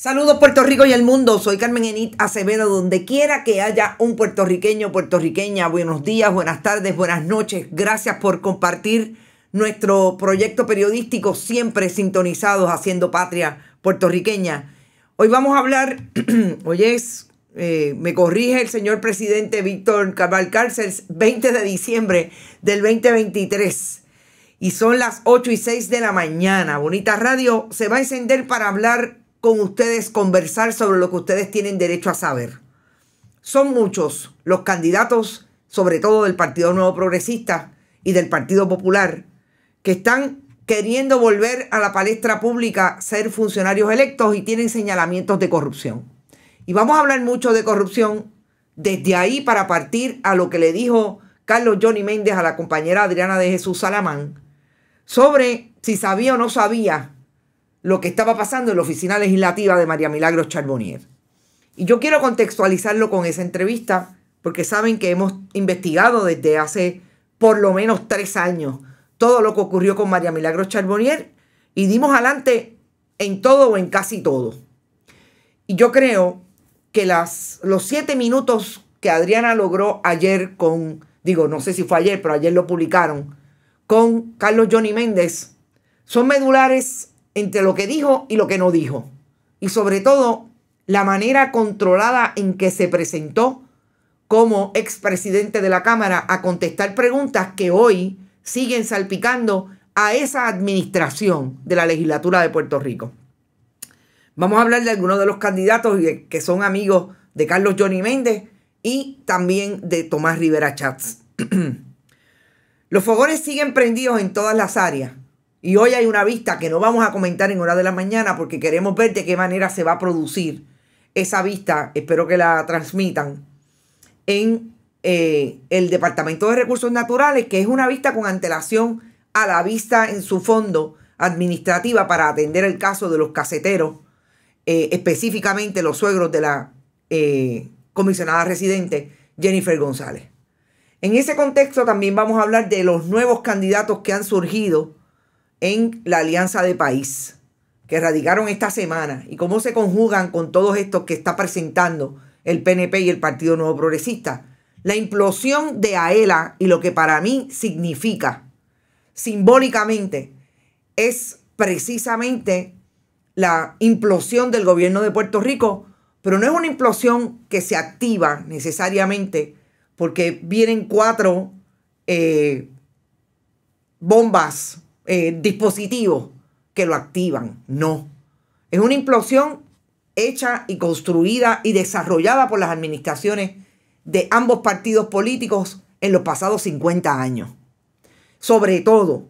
Saludos Puerto Rico y el mundo, soy Carmen Enit Acevedo, donde quiera que haya un puertorriqueño, puertorriqueña, buenos días, buenas tardes, buenas noches, gracias por compartir nuestro proyecto periodístico siempre sintonizados haciendo patria puertorriqueña. Hoy vamos a hablar, oye, eh, me corrige el señor presidente Víctor Cabal 20 de diciembre del 2023 y son las 8 y 6 de la mañana. Bonita Radio se va a encender para hablar con ustedes, conversar sobre lo que ustedes tienen derecho a saber. Son muchos los candidatos, sobre todo del Partido Nuevo Progresista y del Partido Popular, que están queriendo volver a la palestra pública ser funcionarios electos y tienen señalamientos de corrupción. Y vamos a hablar mucho de corrupción desde ahí para partir a lo que le dijo Carlos Johnny Méndez a la compañera Adriana de Jesús Salamán sobre si sabía o no sabía lo que estaba pasando en la oficina legislativa de María Milagros Charbonnier. Y yo quiero contextualizarlo con esa entrevista, porque saben que hemos investigado desde hace por lo menos tres años todo lo que ocurrió con María Milagros Charbonnier y dimos adelante en todo o en casi todo. Y yo creo que las, los siete minutos que Adriana logró ayer con, digo, no sé si fue ayer, pero ayer lo publicaron, con Carlos Johnny Méndez, son medulares entre lo que dijo y lo que no dijo. Y sobre todo, la manera controlada en que se presentó como expresidente de la Cámara a contestar preguntas que hoy siguen salpicando a esa administración de la legislatura de Puerto Rico. Vamos a hablar de algunos de los candidatos que son amigos de Carlos Johnny Méndez y también de Tomás Rivera Chats. los fogones siguen prendidos en todas las áreas y hoy hay una vista que no vamos a comentar en hora de la mañana porque queremos ver de qué manera se va a producir esa vista. Espero que la transmitan en eh, el Departamento de Recursos Naturales, que es una vista con antelación a la vista en su fondo administrativa para atender el caso de los caseteros, eh, específicamente los suegros de la eh, comisionada residente Jennifer González. En ese contexto también vamos a hablar de los nuevos candidatos que han surgido en la Alianza de País, que radicaron esta semana, y cómo se conjugan con todos estos que está presentando el PNP y el Partido Nuevo Progresista. La implosión de AELA y lo que para mí significa simbólicamente es precisamente la implosión del gobierno de Puerto Rico, pero no es una implosión que se activa necesariamente porque vienen cuatro eh, bombas eh, dispositivos que lo activan. No. Es una implosión hecha y construida y desarrollada por las administraciones de ambos partidos políticos en los pasados 50 años. Sobre todo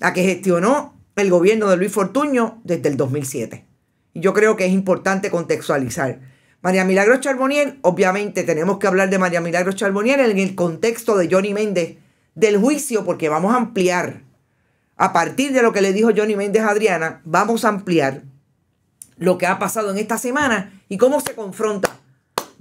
la que gestionó el gobierno de Luis Fortuño desde el 2007. yo creo que es importante contextualizar. María Milagros Charbonier obviamente tenemos que hablar de María Milagros Charbonier en el contexto de Johnny Méndez del juicio porque vamos a ampliar a partir de lo que le dijo Johnny Méndez a Adriana, vamos a ampliar lo que ha pasado en esta semana y cómo se confronta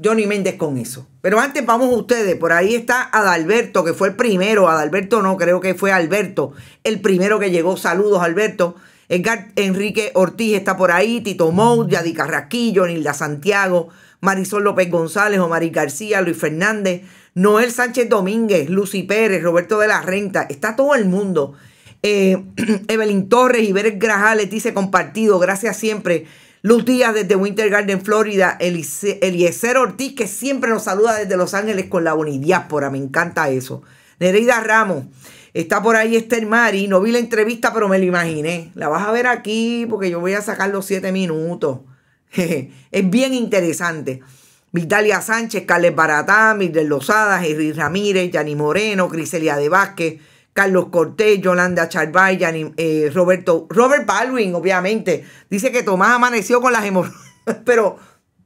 Johnny Méndez con eso. Pero antes vamos a ustedes, por ahí está Adalberto, que fue el primero, Adalberto no, creo que fue Alberto, el primero que llegó, saludos Alberto. Edgar Enrique Ortiz está por ahí, Tito Mou, Yadi Carrasquillo, Nilda Santiago, Marisol López González, Omarí García, Luis Fernández, Noel Sánchez Domínguez, Lucy Pérez, Roberto de la Renta, está todo el mundo eh, Evelyn Torres, Iber Grajales dice compartido, gracias siempre. Luz Díaz desde Winter Garden, Florida. Eliezer Ortiz, que siempre nos saluda desde Los Ángeles con la unidiáspora. Me encanta eso. Nereida Ramos. Está por ahí Esther Mari. No vi la entrevista, pero me lo imaginé. La vas a ver aquí porque yo voy a sacar los siete minutos. es bien interesante. Vitalia Sánchez, Carles Baratán Miguel Lozada, Henry Ramírez, Yanni Moreno, Criselia de Vázquez. Carlos Cortés, Yolanda Charvayan, eh, Roberto, Robert Baldwin, obviamente. Dice que Tomás amaneció con las hemorroides. Pero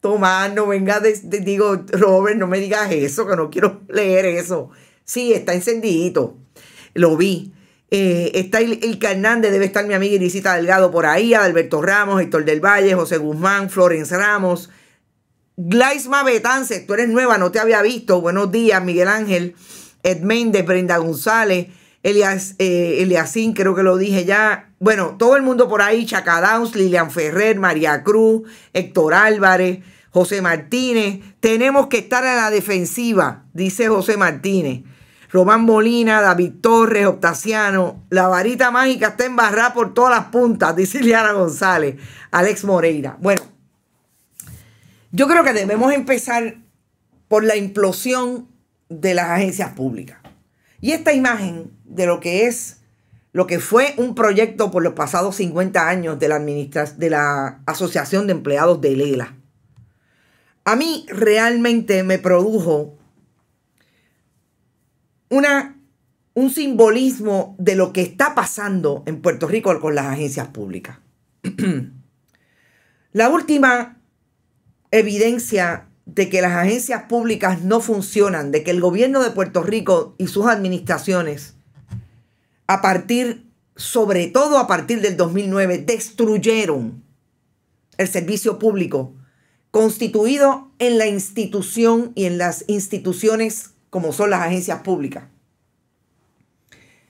Tomás, no venga, de, digo, Robert, no me digas eso, que no quiero leer eso. Sí, está encendidito. Lo vi. Eh, está el Hernández, debe estar mi amiga Irisita Delgado por ahí, Alberto Ramos, Héctor del Valle, José Guzmán, Florence Ramos, Glaisma Betances, tú eres nueva, no te había visto. Buenos días, Miguel Ángel, Ed Méndez, Brenda González, Elias, eh, Eliasín, creo que lo dije ya. Bueno, todo el mundo por ahí, Chacadaus, Lilian Ferrer, María Cruz, Héctor Álvarez, José Martínez. Tenemos que estar a la defensiva, dice José Martínez. Román Molina, David Torres, Octaciano. La varita mágica está embarrada por todas las puntas, dice Liana González, Alex Moreira. Bueno, yo creo que debemos empezar por la implosión de las agencias públicas. Y esta imagen de lo que es, lo que fue un proyecto por los pasados 50 años de la, de la Asociación de Empleados de Lela. A mí realmente me produjo una, un simbolismo de lo que está pasando en Puerto Rico con las agencias públicas. la última evidencia de que las agencias públicas no funcionan, de que el gobierno de Puerto Rico y sus administraciones a partir, sobre todo a partir del 2009, destruyeron el servicio público constituido en la institución y en las instituciones como son las agencias públicas.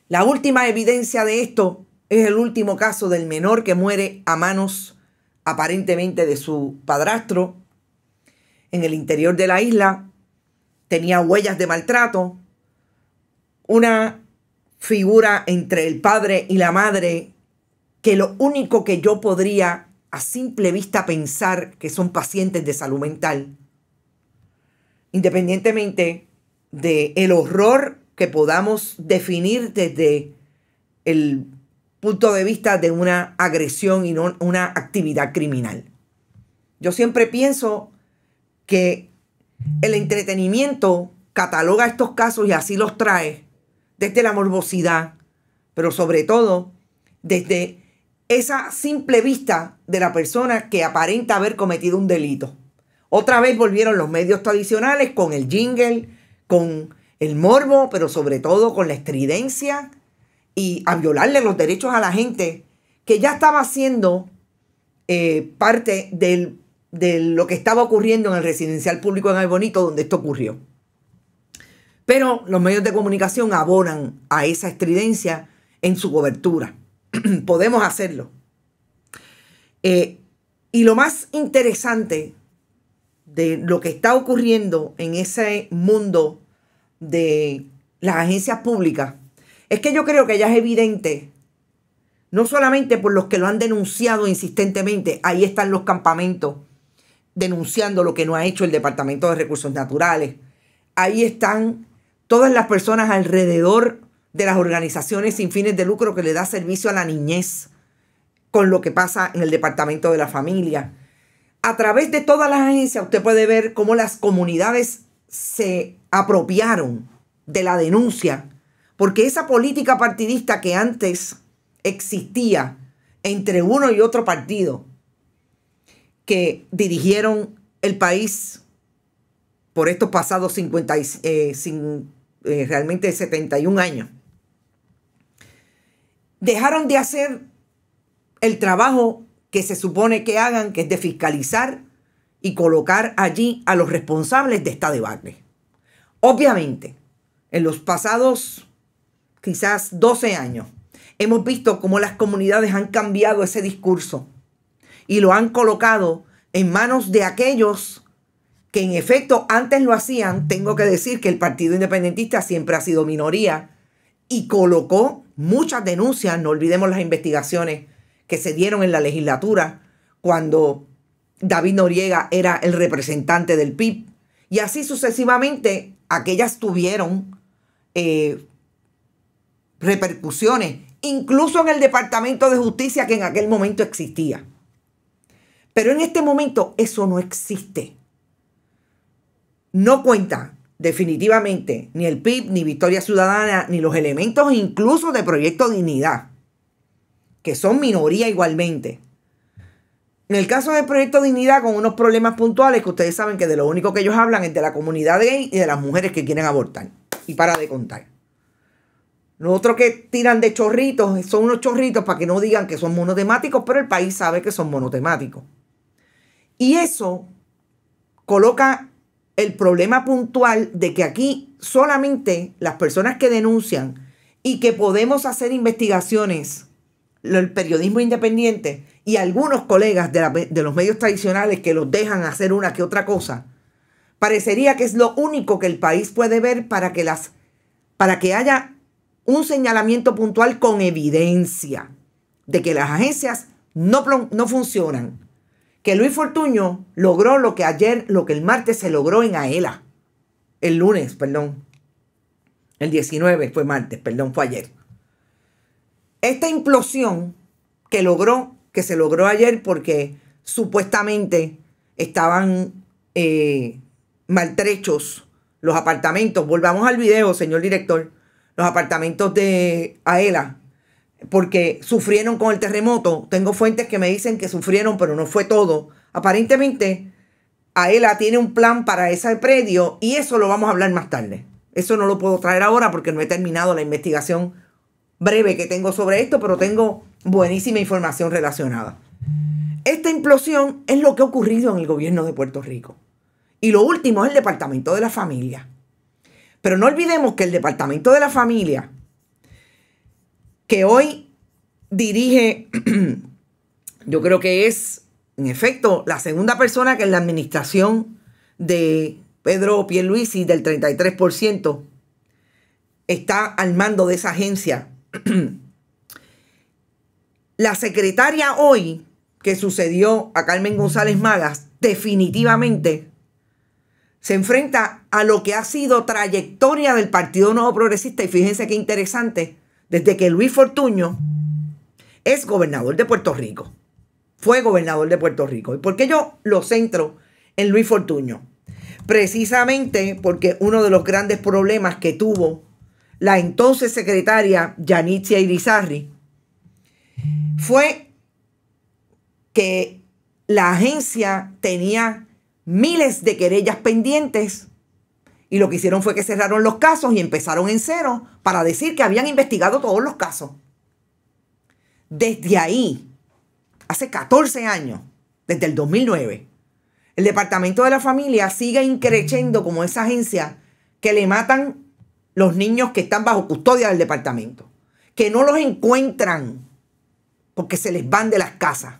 La última evidencia de esto es el último caso del menor que muere a manos aparentemente de su padrastro en el interior de la isla. Tenía huellas de maltrato. Una figura entre el padre y la madre que lo único que yo podría a simple vista pensar que son pacientes de salud mental, independientemente del el horror que podamos definir desde el punto de vista de una agresión y no una actividad criminal. Yo siempre pienso que el entretenimiento cataloga estos casos y así los trae desde la morbosidad, pero sobre todo desde esa simple vista de la persona que aparenta haber cometido un delito. Otra vez volvieron los medios tradicionales con el jingle, con el morbo, pero sobre todo con la estridencia y a violarle los derechos a la gente que ya estaba siendo eh, parte de lo que estaba ocurriendo en el residencial público en Albonito, donde esto ocurrió. Pero los medios de comunicación abonan a esa estridencia en su cobertura. Podemos hacerlo. Eh, y lo más interesante de lo que está ocurriendo en ese mundo de las agencias públicas es que yo creo que ya es evidente, no solamente por los que lo han denunciado insistentemente, ahí están los campamentos denunciando lo que no ha hecho el Departamento de Recursos Naturales, ahí están todas las personas alrededor de las organizaciones sin fines de lucro que le da servicio a la niñez con lo que pasa en el departamento de la familia. A través de todas las agencias usted puede ver cómo las comunidades se apropiaron de la denuncia, porque esa política partidista que antes existía entre uno y otro partido, que dirigieron el país por estos pasados 50 eh, realmente 71 años, dejaron de hacer el trabajo que se supone que hagan, que es de fiscalizar y colocar allí a los responsables de esta debacle. Obviamente, en los pasados quizás 12 años, hemos visto cómo las comunidades han cambiado ese discurso y lo han colocado en manos de aquellos que en efecto antes lo hacían, tengo que decir que el Partido Independentista siempre ha sido minoría y colocó muchas denuncias, no olvidemos las investigaciones que se dieron en la legislatura cuando David Noriega era el representante del PIB. Y así sucesivamente, aquellas tuvieron eh, repercusiones, incluso en el Departamento de Justicia que en aquel momento existía. Pero en este momento eso no existe no cuenta definitivamente ni el PIB, ni Victoria Ciudadana, ni los elementos incluso de Proyecto Dignidad, que son minoría igualmente. En el caso de Proyecto Dignidad, con unos problemas puntuales que ustedes saben que de lo único que ellos hablan es de la comunidad gay y de las mujeres que quieren abortar. Y para de contar. Los otros que tiran de chorritos son unos chorritos para que no digan que son monotemáticos, pero el país sabe que son monotemáticos. Y eso coloca el problema puntual de que aquí solamente las personas que denuncian y que podemos hacer investigaciones, el periodismo independiente y algunos colegas de, los medios tradicionales que los dejan hacer una que otra cosa, parecería que es lo único que el país puede ver para que, las, para que haya un señalamiento puntual con evidencia de que las agencias no, no funcionan que Luis Fortuño logró lo que ayer, lo que el martes se logró en Aela. El lunes, perdón. El 19 fue martes, perdón, fue ayer. Esta implosión que logró, que se logró ayer porque supuestamente estaban eh, maltrechos los apartamentos. Volvamos al video, señor director. Los apartamentos de Aela porque sufrieron con el terremoto. Tengo fuentes que me dicen que sufrieron, pero no fue todo. Aparentemente, AELA tiene un plan para ese predio y eso lo vamos a hablar más tarde. Eso no lo puedo traer ahora porque no he terminado la investigación breve que tengo sobre esto, pero tengo buenísima información relacionada. Esta implosión es lo que ha ocurrido en el gobierno de Puerto Rico. Y lo último es el Departamento de la Familia. Pero no olvidemos que el Departamento de la Familia que hoy dirige, yo creo que es, en efecto, la segunda persona que en la administración de Pedro Pierluisi del 33% está al mando de esa agencia. la secretaria hoy que sucedió a Carmen González Magas definitivamente se enfrenta a lo que ha sido trayectoria del Partido Nuevo Progresista y fíjense qué interesante desde que Luis Fortuño es gobernador de Puerto Rico. Fue gobernador de Puerto Rico. ¿Y por qué yo lo centro en Luis Fortuño? Precisamente porque uno de los grandes problemas que tuvo la entonces secretaria Yanitzia Irizarri fue que la agencia tenía miles de querellas pendientes y lo que hicieron fue que cerraron los casos y empezaron en cero para decir que habían investigado todos los casos. Desde ahí, hace 14 años, desde el 2009, el Departamento de la Familia sigue increchendo como esa agencia que le matan los niños que están bajo custodia del departamento, que no los encuentran porque se les van de las casas,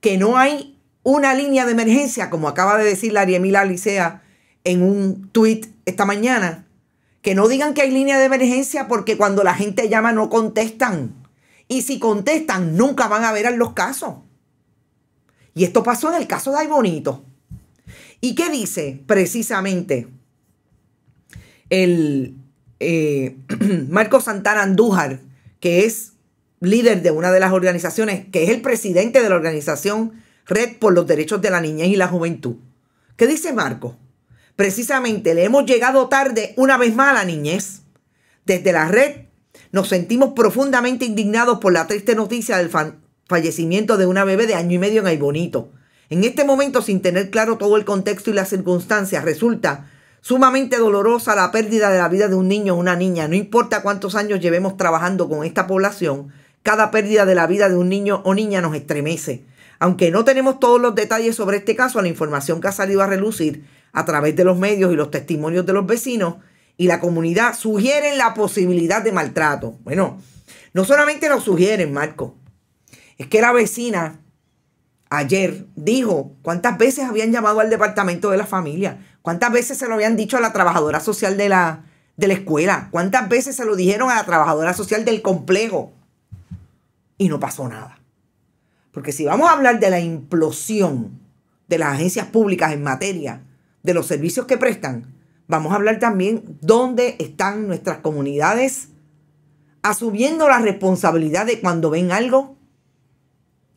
que no hay una línea de emergencia, como acaba de decir la Ariemila Licea en un tweet esta mañana. Que no digan que hay línea de emergencia porque cuando la gente llama no contestan. Y si contestan, nunca van a ver a los casos. Y esto pasó en el caso de Ay Bonito. ¿Y qué dice precisamente el eh, Marco Santana Andújar, que es líder de una de las organizaciones, que es el presidente de la organización Red por los Derechos de la Niñez y la Juventud? ¿Qué dice Marco? precisamente le hemos llegado tarde una vez más a la niñez. Desde la red nos sentimos profundamente indignados por la triste noticia del fallecimiento de una bebé de año y medio en Bonito. En este momento, sin tener claro todo el contexto y las circunstancias, resulta sumamente dolorosa la pérdida de la vida de un niño o una niña. No importa cuántos años llevemos trabajando con esta población, cada pérdida de la vida de un niño o niña nos estremece. Aunque no tenemos todos los detalles sobre este caso, la información que ha salido a relucir a través de los medios y los testimonios de los vecinos y la comunidad sugieren la posibilidad de maltrato. Bueno, no solamente lo sugieren, Marco, es que la vecina ayer dijo cuántas veces habían llamado al departamento de la familia, cuántas veces se lo habían dicho a la trabajadora social de la, de la escuela, cuántas veces se lo dijeron a la trabajadora social del complejo y no pasó nada. Porque si vamos a hablar de la implosión de las agencias públicas en materia de los servicios que prestan, vamos a hablar también dónde están nuestras comunidades asumiendo la responsabilidad de cuando ven algo,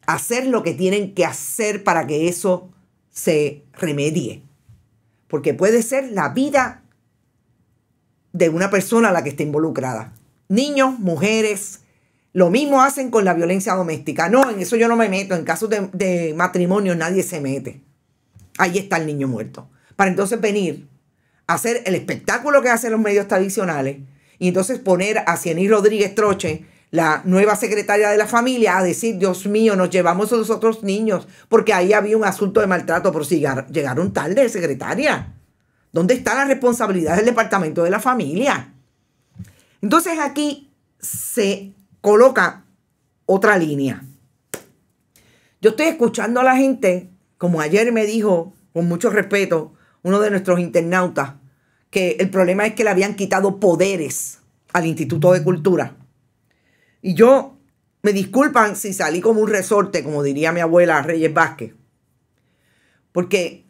hacer lo que tienen que hacer para que eso se remedie. Porque puede ser la vida de una persona a la que está involucrada. Niños, mujeres, lo mismo hacen con la violencia doméstica. No, en eso yo no me meto. En casos de, de matrimonio nadie se mete. Ahí está el niño muerto para entonces venir a hacer el espectáculo que hacen los medios tradicionales y entonces poner a Cienis Rodríguez Troche, la nueva secretaria de la familia, a decir, Dios mío, nos llevamos a los otros niños, porque ahí había un asunto de maltrato, por si llegaron tarde, secretaria. ¿Dónde está la responsabilidad del departamento de la familia? Entonces aquí se coloca otra línea. Yo estoy escuchando a la gente, como ayer me dijo, con mucho respeto, uno de nuestros internautas, que el problema es que le habían quitado poderes al Instituto de Cultura. Y yo, me disculpan si salí como un resorte, como diría mi abuela Reyes Vázquez, porque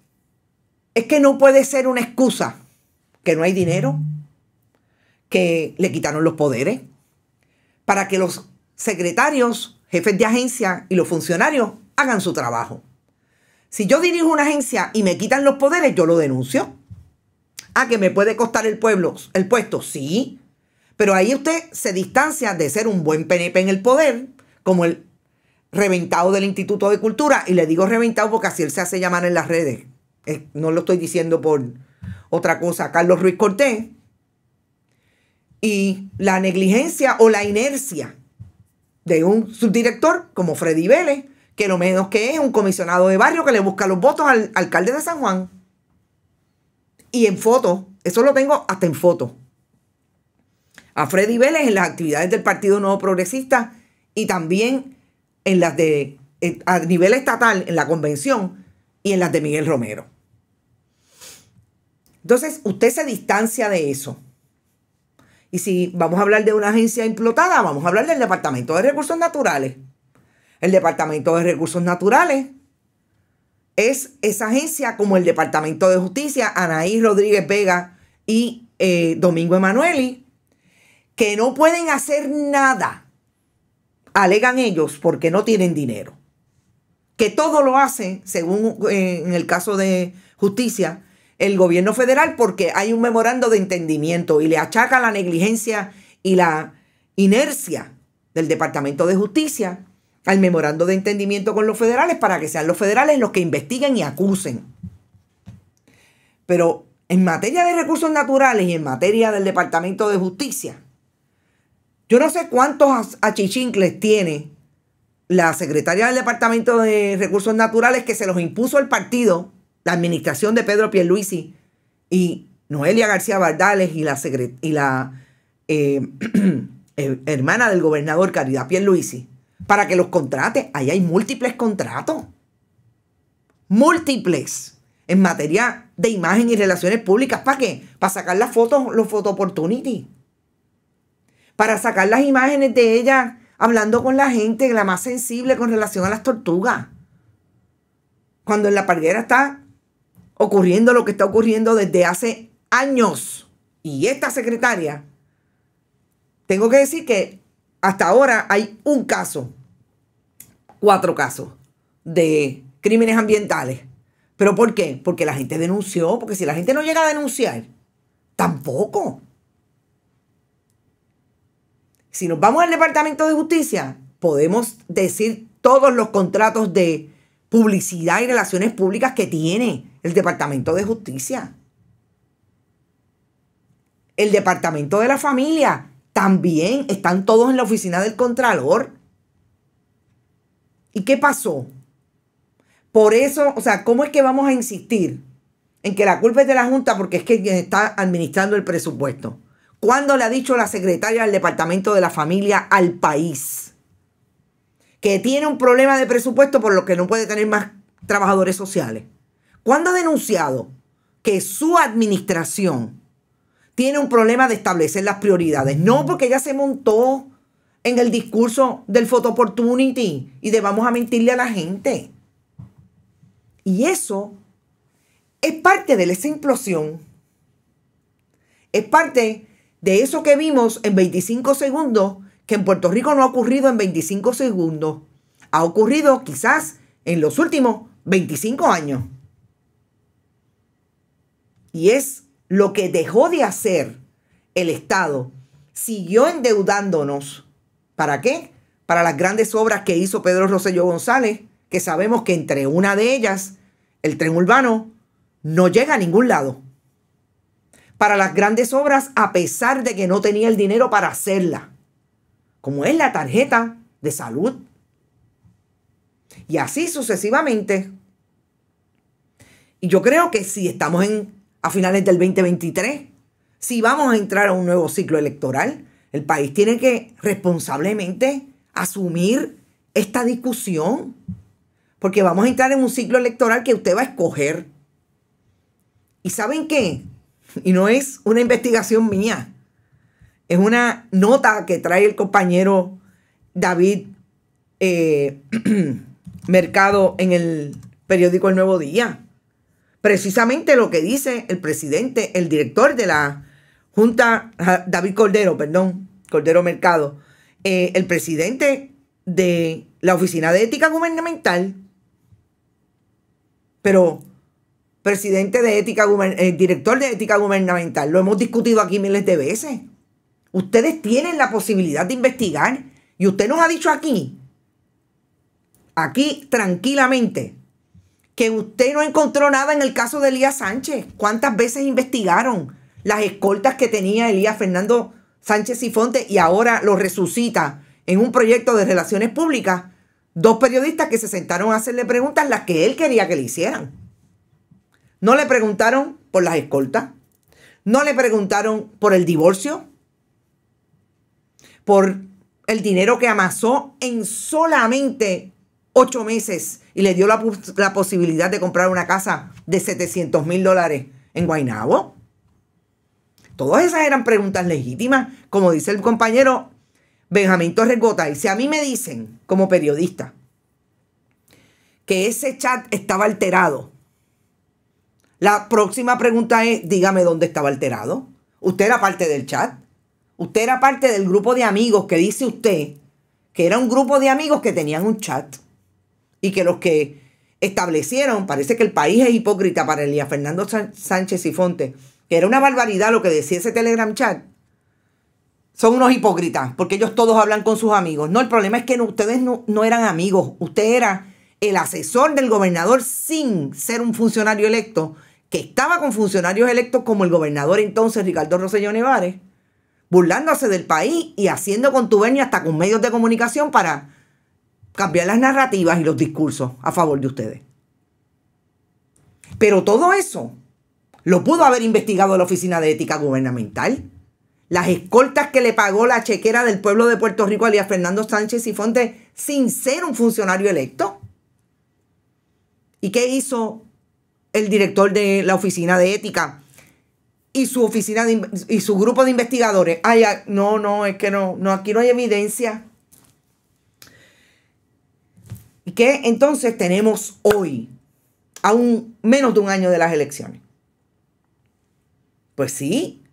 es que no puede ser una excusa que no hay dinero, que le quitaron los poderes, para que los secretarios, jefes de agencia y los funcionarios hagan su trabajo. Si yo dirijo una agencia y me quitan los poderes, yo lo denuncio. ¿A ah, que me puede costar el pueblo, el puesto? Sí. Pero ahí usted se distancia de ser un buen PNP en el poder, como el reventado del Instituto de Cultura. Y le digo reventado porque así él se hace llamar en las redes. no lo estoy diciendo por otra cosa. Carlos Ruiz Cortés. Y la negligencia o la inercia de un subdirector como Freddy Vélez, que lo menos que es un comisionado de barrio que le busca los votos al alcalde de San Juan. Y en foto, eso lo tengo hasta en foto. A Freddy Vélez en las actividades del Partido Nuevo Progresista y también en las de eh, a nivel estatal, en la convención y en las de Miguel Romero. Entonces, usted se distancia de eso. Y si vamos a hablar de una agencia implotada, vamos a hablar del Departamento de Recursos Naturales. El Departamento de Recursos Naturales es esa agencia como el Departamento de Justicia, Anaí Rodríguez Vega y eh, Domingo Emanueli, que no pueden hacer nada, alegan ellos, porque no tienen dinero. Que todo lo hace, según eh, en el caso de justicia, el gobierno federal, porque hay un memorando de entendimiento y le achaca la negligencia y la inercia del Departamento de Justicia al memorando de entendimiento con los federales para que sean los federales los que investiguen y acusen. Pero en materia de recursos naturales y en materia del Departamento de Justicia, yo no sé cuántos achichincles tiene la secretaria del Departamento de Recursos Naturales que se los impuso el partido, la administración de Pedro Pierluisi y Noelia García Bardales y la, y la eh, hermana del gobernador Caridad Pierluisi para que los contrate. Ahí hay múltiples contratos. Múltiples en materia de imagen y relaciones públicas. ¿Para qué? Para sacar las fotos, los photo opportunity. Para sacar las imágenes de ella hablando con la gente, la más sensible con relación a las tortugas. Cuando en la parguera está ocurriendo lo que está ocurriendo desde hace años. Y esta secretaria, tengo que decir que hasta ahora hay un caso, cuatro casos de crímenes ambientales. ¿Pero por qué? Porque la gente denunció, porque si la gente no llega a denunciar, tampoco. Si nos vamos al Departamento de Justicia, podemos decir todos los contratos de publicidad y relaciones públicas que tiene el Departamento de Justicia. El Departamento de la Familia también están todos en la oficina del Contralor. ¿Y qué pasó? Por eso, o sea, ¿cómo es que vamos a insistir en que la culpa es de la Junta porque es que quien está administrando el presupuesto? ¿Cuándo le ha dicho la secretaria del Departamento de la Familia al país que tiene un problema de presupuesto por lo que no puede tener más trabajadores sociales? ¿Cuándo ha denunciado que su administración tiene un problema de establecer las prioridades. No, porque ella se montó en el discurso del photo opportunity y de vamos a mentirle a la gente. Y eso es parte de esa implosión. Es parte de eso que vimos en 25 segundos, que en Puerto Rico no ha ocurrido en 25 segundos. Ha ocurrido quizás en los últimos 25 años. Y es lo que dejó de hacer el Estado, siguió endeudándonos. ¿Para qué? Para las grandes obras que hizo Pedro Rosselló González, que sabemos que entre una de ellas, el tren urbano, no llega a ningún lado. Para las grandes obras, a pesar de que no tenía el dinero para hacerla, como es la tarjeta de salud. Y así sucesivamente. Y yo creo que si estamos en a finales del 2023, si vamos a entrar a un nuevo ciclo electoral, el país tiene que responsablemente asumir esta discusión, porque vamos a entrar en un ciclo electoral que usted va a escoger. ¿Y saben qué? Y no es una investigación mía, es una nota que trae el compañero David eh, Mercado en el periódico El Nuevo Día precisamente lo que dice el presidente, el director de la Junta, David Cordero, perdón, Cordero Mercado, eh, el presidente de la Oficina de Ética Gubernamental, pero presidente de Ética, el eh, director de Ética Gubernamental, lo hemos discutido aquí miles de veces. Ustedes tienen la posibilidad de investigar y usted nos ha dicho aquí, aquí tranquilamente, que usted no encontró nada en el caso de Elías Sánchez. ¿Cuántas veces investigaron las escoltas que tenía Elías Fernando Sánchez y Fonte y ahora lo resucita en un proyecto de relaciones públicas? Dos periodistas que se sentaron a hacerle preguntas las que él quería que le hicieran. No le preguntaron por las escoltas, no le preguntaron por el divorcio, por el dinero que amasó en solamente ocho meses y le dio la, posibilidad de comprar una casa de 700 mil dólares en Guaynabo? Todas esas eran preguntas legítimas, como dice el compañero Benjamín Torres Y Si a mí me dicen, como periodista, que ese chat estaba alterado, la próxima pregunta es, dígame dónde estaba alterado. Usted era parte del chat. Usted era parte del grupo de amigos que dice usted que era un grupo de amigos que tenían un chat y que los que establecieron, parece que el país es hipócrita para Elías Fernando Sánchez y Fonte, que era una barbaridad lo que decía ese Telegram chat, son unos hipócritas, porque ellos todos hablan con sus amigos. No, el problema es que ustedes no, no eran amigos, usted era el asesor del gobernador sin ser un funcionario electo, que estaba con funcionarios electos como el gobernador entonces, Ricardo Rosselló Nevares, burlándose del país y haciendo contubernio hasta con medios de comunicación para cambiar las narrativas y los discursos a favor de ustedes. Pero todo eso lo pudo haber investigado la Oficina de Ética Gubernamental. Las escoltas que le pagó la chequera del pueblo de Puerto Rico a Fernando Sánchez y Fonte sin ser un funcionario electo. ¿Y qué hizo el director de la Oficina de Ética y su oficina y su grupo de investigadores? no, no, es que no, no, aquí no hay evidencia que entonces tenemos hoy, aún menos de un año de las elecciones. Pues sí,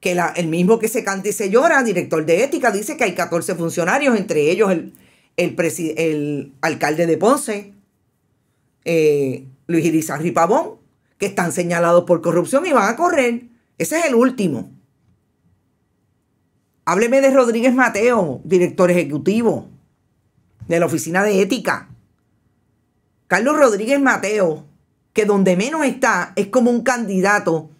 que el mismo que se canta y se llora, director de ética, dice que hay 14 funcionarios, entre ellos el, alcalde de Ponce, eh, Luis Irizarri Pavón, que están señalados por corrupción y van a correr. Ese es el último. Hábleme de Rodríguez Mateo, director ejecutivo de la Oficina de Ética. Carlos Rodríguez Mateo, que donde menos está es como un candidato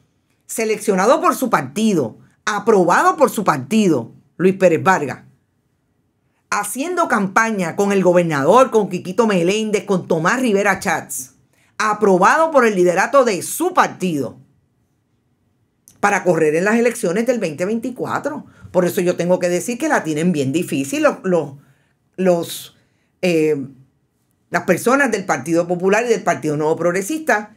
seleccionado por su partido, aprobado por su partido, Luis Pérez Vargas, haciendo campaña con el gobernador, con Quiquito Meléndez, con Tomás Rivera Chats, aprobado por el liderato de su partido para correr en las elecciones del 2024. Por eso yo tengo que decir que la tienen bien difícil los, los, eh, las personas del Partido Popular y del Partido Nuevo Progresista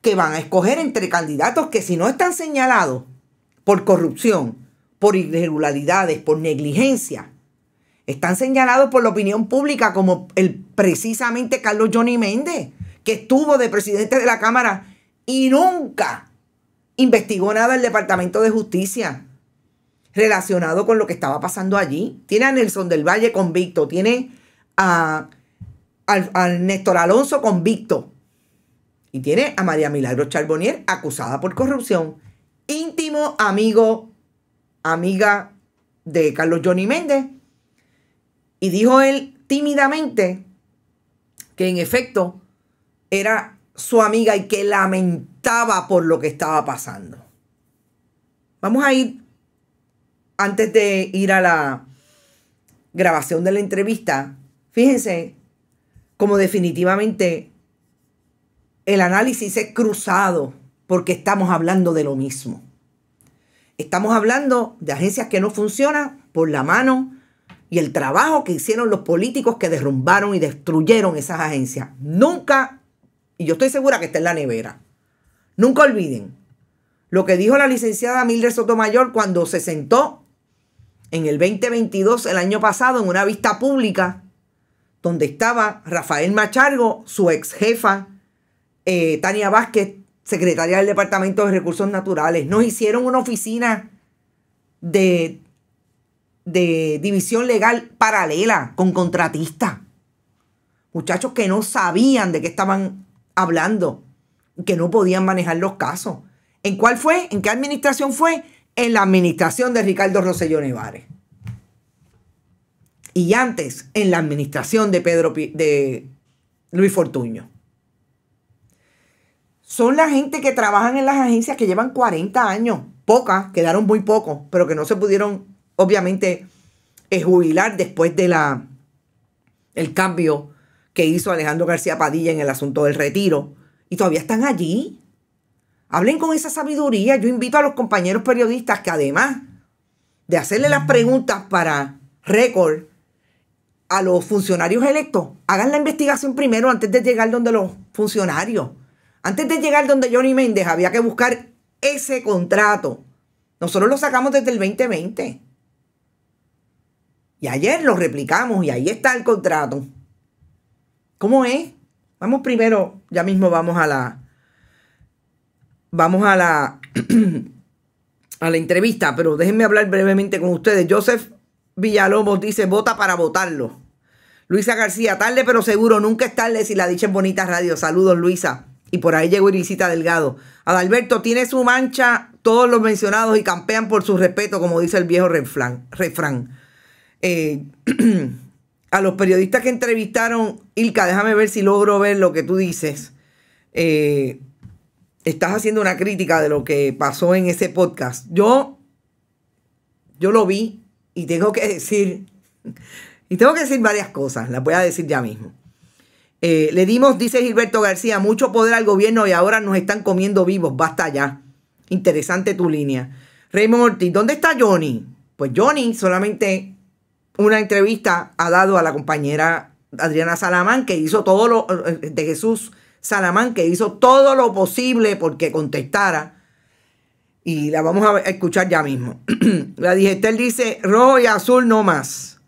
que van a escoger entre candidatos que si no están señalados por corrupción, por irregularidades, por negligencia, están señalados por la opinión pública como el precisamente Carlos Johnny Méndez, que estuvo de presidente de la Cámara y nunca investigó nada el Departamento de Justicia relacionado con lo que estaba pasando allí. Tiene a Nelson del Valle convicto, tiene a al, Néstor Alonso convicto. Y tiene a María Milagro Charbonnier acusada por corrupción. Íntimo amigo, amiga de Carlos Johnny Méndez. Y dijo él tímidamente que en efecto era su amiga y que lamentaba por lo que estaba pasando. Vamos a ir, antes de ir a la grabación de la entrevista, fíjense como definitivamente el análisis es cruzado porque estamos hablando de lo mismo. Estamos hablando de agencias que no funcionan por la mano y el trabajo que hicieron los políticos que derrumbaron y destruyeron esas agencias. Nunca, y yo estoy segura que está en la nevera, nunca olviden lo que dijo la licenciada Mildred Sotomayor cuando se sentó en el 2022, el año pasado, en una vista pública donde estaba Rafael Machargo, su ex jefa, eh, Tania Vázquez, secretaria del Departamento de Recursos Naturales. Nos hicieron una oficina de, de división legal paralela con contratistas. Muchachos que no sabían de qué estaban hablando, que no podían manejar los casos. ¿En cuál fue? ¿En qué administración fue? En la administración de Ricardo Rosselló Nevares y antes en la administración de Pedro de Luis Fortuño. Son la gente que trabajan en las agencias que llevan 40 años, pocas, quedaron muy pocos, pero que no se pudieron obviamente eh, jubilar después de la el cambio que hizo Alejandro García Padilla en el asunto del retiro y todavía están allí. Hablen con esa sabiduría. Yo invito a los compañeros periodistas que además de hacerle las preguntas para récord, a los funcionarios electos, hagan la investigación primero antes de llegar donde los funcionarios. Antes de llegar donde Johnny Méndez había que buscar ese contrato. Nosotros lo sacamos desde el 2020. Y ayer lo replicamos y ahí está el contrato. ¿Cómo es? Vamos primero, ya mismo vamos a la. Vamos a la. a la entrevista, pero déjenme hablar brevemente con ustedes. Joseph Villalobos dice, vota para votarlo. Luisa García, tarde pero seguro, nunca es tarde si la dicha en bonita radio. Saludos, Luisa. Y por ahí llegó Irisita Delgado. Adalberto tiene su mancha, todos los mencionados y campean por su respeto, como dice el viejo refrán. Eh, refrán. a los periodistas que entrevistaron, Ilka, déjame ver si logro ver lo que tú dices. Eh, estás haciendo una crítica de lo que pasó en ese podcast. Yo, yo lo vi, y tengo que decir, y tengo que decir varias cosas, las voy a decir ya mismo. Eh, le dimos, dice Gilberto García, mucho poder al gobierno y ahora nos están comiendo vivos, basta ya. Interesante tu línea. Raymond Ortiz, ¿dónde está Johnny? Pues Johnny solamente una entrevista ha dado a la compañera Adriana Salamán, que hizo todo lo, eh, de Jesús Salamán, que hizo todo lo posible porque contestara y la vamos a escuchar ya mismo. la Digestel dice, rojo y azul no más.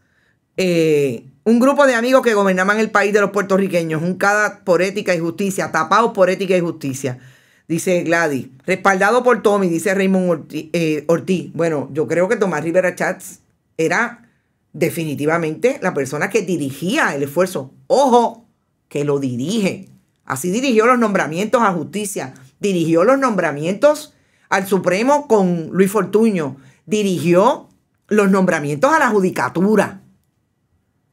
Eh, un grupo de amigos que gobernaban el país de los puertorriqueños, un cada por ética y justicia, tapados por ética y justicia, dice Gladys. Respaldado por Tommy, dice Raymond eh, Ortiz. Bueno, yo creo que Tomás Rivera Chats era definitivamente la persona que dirigía el esfuerzo. Ojo, que lo dirige. Así dirigió los nombramientos a justicia, dirigió los nombramientos al Supremo con Luis Fortuño, dirigió los nombramientos a la judicatura.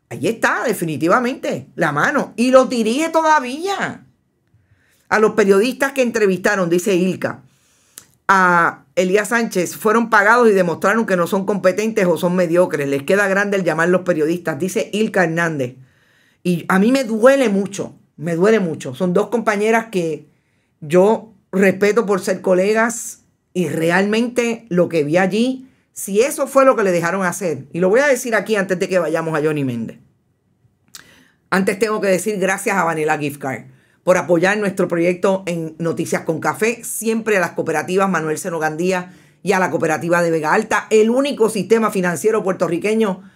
Ahí está, definitivamente, la mano. Y lo dirige todavía. A los periodistas que entrevistaron, dice Ilka, a Elías Sánchez, fueron pagados y demostraron que no son competentes o son mediocres. Les queda grande el llamar los periodistas, dice Ilka Hernández. Y a mí me duele mucho, me duele mucho. Son dos compañeras que yo respeto por ser colegas, y realmente lo que vi allí, si eso fue lo que le dejaron hacer, y lo voy a decir aquí antes de que vayamos a Johnny Méndez. Antes tengo que decir gracias a Vanilla Gift Card por apoyar nuestro proyecto en Noticias con Café, siempre a las cooperativas Manuel Seno Gandía y a la cooperativa de Vega Alta, el único sistema financiero puertorriqueño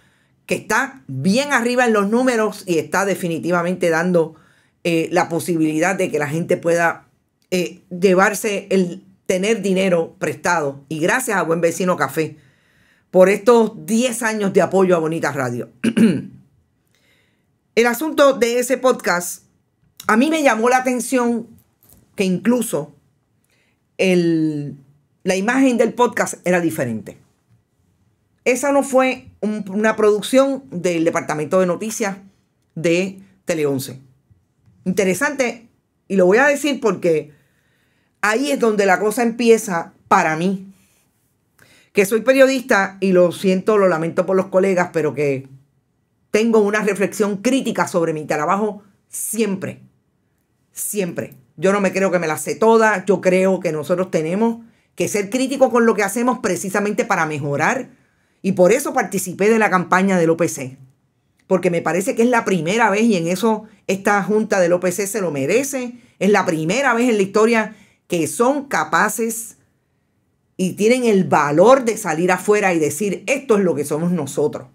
que está bien arriba en los números y está definitivamente dando eh, la posibilidad de que la gente pueda eh, llevarse el, tener dinero prestado y gracias a Buen Vecino Café por estos 10 años de apoyo a Bonita Radio. El asunto de ese podcast, a mí me llamó la atención que incluso la imagen del podcast era diferente. Esa no fue una producción del Departamento de Noticias de Tele 11. Interesante, y lo voy a decir porque ahí es donde la cosa empieza para mí. Que soy periodista y lo siento, lo lamento por los colegas, pero que tengo una reflexión crítica sobre mi trabajo siempre. Siempre. Yo no me creo que me la sé toda, yo creo que nosotros tenemos que ser críticos con lo que hacemos precisamente para mejorar. Y por eso participé de la campaña del OPC. Porque me parece que es la primera vez, y en eso esta junta del OPC se lo merece, es la primera vez en la historia que son capaces y tienen el valor de salir afuera y decir, esto es lo que somos nosotros.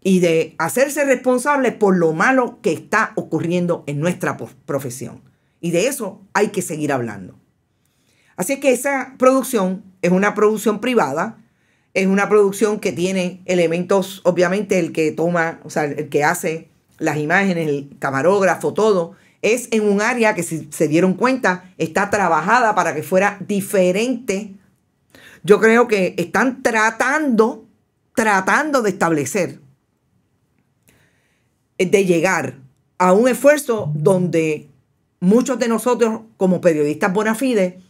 Y de hacerse responsable por lo malo que está ocurriendo en nuestra profesión. Y de eso hay que seguir hablando. Así que esa producción es una producción privada, es una producción que tiene elementos, obviamente el que toma, o sea, el que hace las imágenes, el camarógrafo, todo, es en un área que si se dieron cuenta está trabajada para que fuera diferente. Yo creo que están tratando, tratando de establecer, eh, de llegar a un esfuerzo donde muchos de nosotros como periodistas bona fide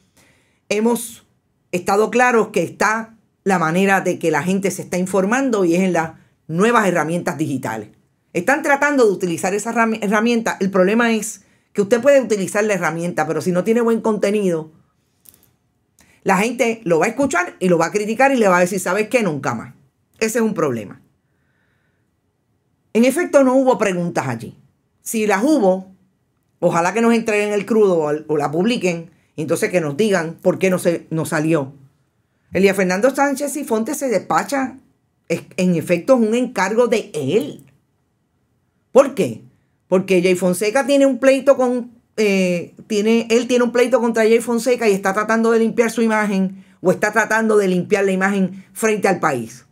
hemos estado claros que está la manera de que la gente se está informando y es en las nuevas herramientas digitales. Están tratando de utilizar esa herramienta. El problema es que usted puede utilizar la herramienta, pero si no tiene buen contenido, la gente lo va a escuchar y lo va a criticar y le va a decir, ¿sabes qué? Nunca más. Ese es un problema. En efecto, no hubo preguntas allí. Si las hubo, ojalá que nos entreguen el crudo o la publiquen, y entonces que nos digan por qué no, se, no salió. Elías Fernando Sánchez y Fonte se despacha, en efecto, es un encargo de él. ¿Por qué? Porque Jay Fonseca tiene un pleito con. Eh, tiene, él tiene un pleito contra Jay Fonseca y está tratando de limpiar su imagen o está tratando de limpiar la imagen frente al país.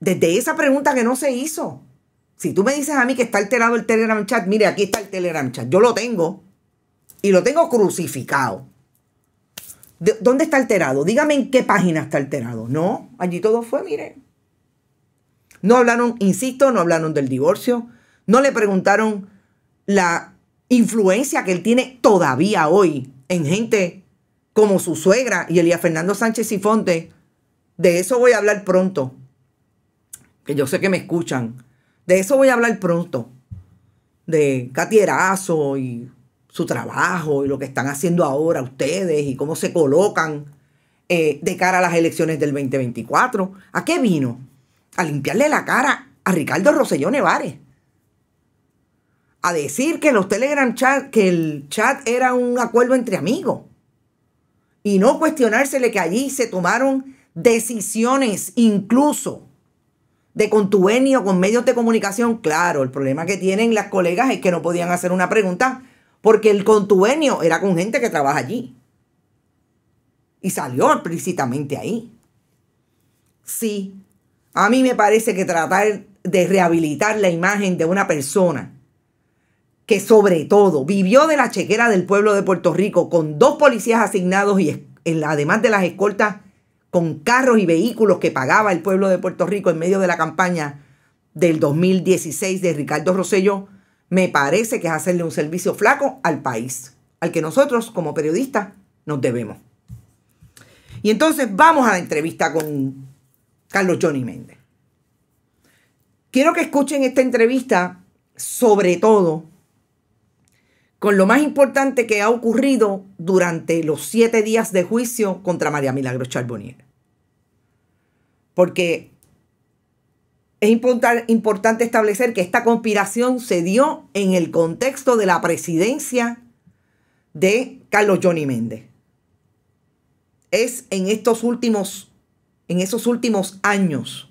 Desde esa pregunta que no se hizo. Si tú me dices a mí que está alterado el Telegram chat, mire, aquí está el Telegram chat. Yo lo tengo. Y lo tengo crucificado. ¿Dónde está alterado? Dígame en qué página está alterado. No, allí todo fue, mire, no hablaron, insisto, no hablaron del divorcio. No le preguntaron la influencia que él tiene todavía hoy en gente como su suegra y elia Fernando Sánchez y Fonte. De eso voy a hablar pronto. Que yo sé que me escuchan. De eso voy a hablar pronto. De Catierazo y su trabajo y lo que están haciendo ahora ustedes y cómo se colocan eh, de cara a las elecciones del 2024. ¿A qué vino? a limpiarle la cara a Ricardo Rosselló Nevares. A decir que los Telegram chat, que el chat era un acuerdo entre amigos. Y no cuestionársele que allí se tomaron decisiones incluso de contubernio con medios de comunicación. Claro, el problema que tienen las colegas es que no podían hacer una pregunta porque el contubernio era con gente que trabaja allí. Y salió explícitamente ahí. Sí, a mí me parece que tratar de rehabilitar la imagen de una persona que sobre todo vivió de la chequera del pueblo de Puerto Rico con dos policías asignados y además de las escoltas con carros y vehículos que pagaba el pueblo de Puerto Rico en medio de la campaña del 2016 de Ricardo Rosello, me parece que es hacerle un servicio flaco al país, al que nosotros como periodistas nos debemos. Y entonces vamos a la entrevista con Carlos Johnny Méndez. Quiero que escuchen esta entrevista, sobre todo, con lo más importante que ha ocurrido durante los siete días de juicio contra María Milagros Charbonier, Porque es importante establecer que esta conspiración se dio en el contexto de la presidencia de Carlos Johnny Méndez. Es en estos últimos en esos últimos años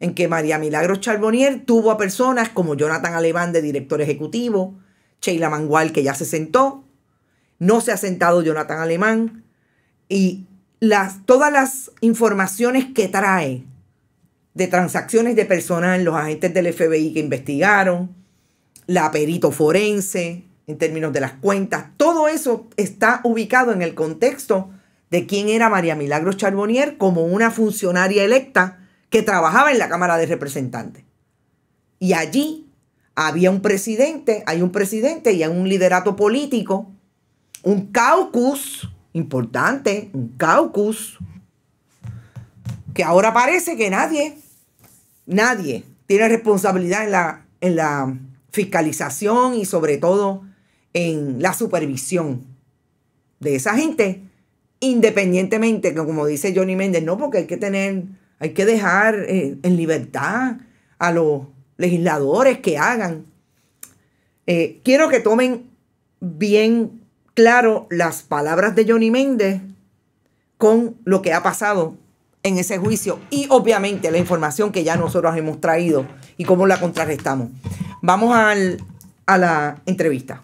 en que María Milagros Charbonier tuvo a personas como Jonathan Alemán de director ejecutivo, Sheila Mangual que ya se sentó, no se ha sentado Jonathan Alemán y las, todas las informaciones que trae de transacciones de en los agentes del FBI que investigaron, la perito forense en términos de las cuentas, todo eso está ubicado en el contexto de quién era María Milagros Charbonnier como una funcionaria electa que trabajaba en la Cámara de Representantes. Y allí había un presidente, hay un presidente y hay un liderato político, un caucus, importante, un caucus, que ahora parece que nadie, nadie tiene responsabilidad en la, en la fiscalización y sobre todo en la supervisión de esa gente independientemente, que como dice Johnny Méndez, no, porque hay que tener, hay que dejar eh, en libertad a los legisladores que hagan. Eh, quiero que tomen bien claro las palabras de Johnny Méndez con lo que ha pasado en ese juicio y obviamente la información que ya nosotros hemos traído y cómo la contrarrestamos. Vamos a la entrevista.